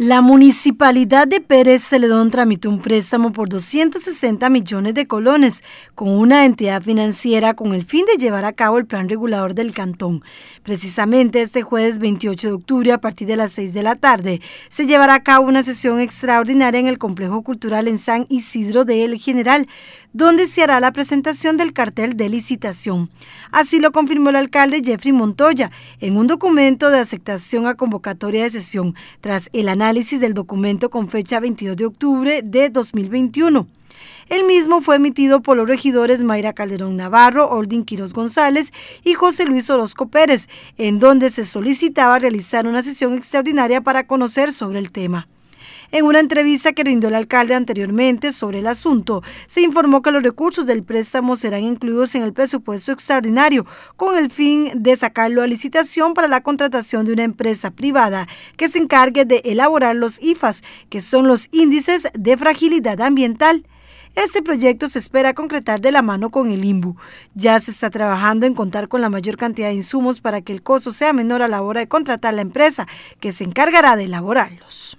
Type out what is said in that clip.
La municipalidad de Pérez Celedón tramitó un préstamo por 260 millones de colones con una entidad financiera con el fin de llevar a cabo el plan regulador del cantón. Precisamente este jueves 28 de octubre a partir de las 6 de la tarde se llevará a cabo una sesión extraordinaria en el Complejo Cultural en San Isidro de El General, donde se hará la presentación del cartel de licitación. Así lo confirmó el alcalde Jeffrey Montoya en un documento de aceptación a convocatoria de sesión tras el análisis análisis del documento con fecha 22 de octubre de 2021. El mismo fue emitido por los regidores Mayra Calderón Navarro, Ordin Quiroz González y José Luis Orozco Pérez, en donde se solicitaba realizar una sesión extraordinaria para conocer sobre el tema. En una entrevista que rindió el alcalde anteriormente sobre el asunto, se informó que los recursos del préstamo serán incluidos en el presupuesto extraordinario con el fin de sacarlo a licitación para la contratación de una empresa privada que se encargue de elaborar los IFAS, que son los índices de fragilidad ambiental. Este proyecto se espera concretar de la mano con el IMBU. Ya se está trabajando en contar con la mayor cantidad de insumos para que el costo sea menor a la hora de contratar la empresa que se encargará de elaborarlos.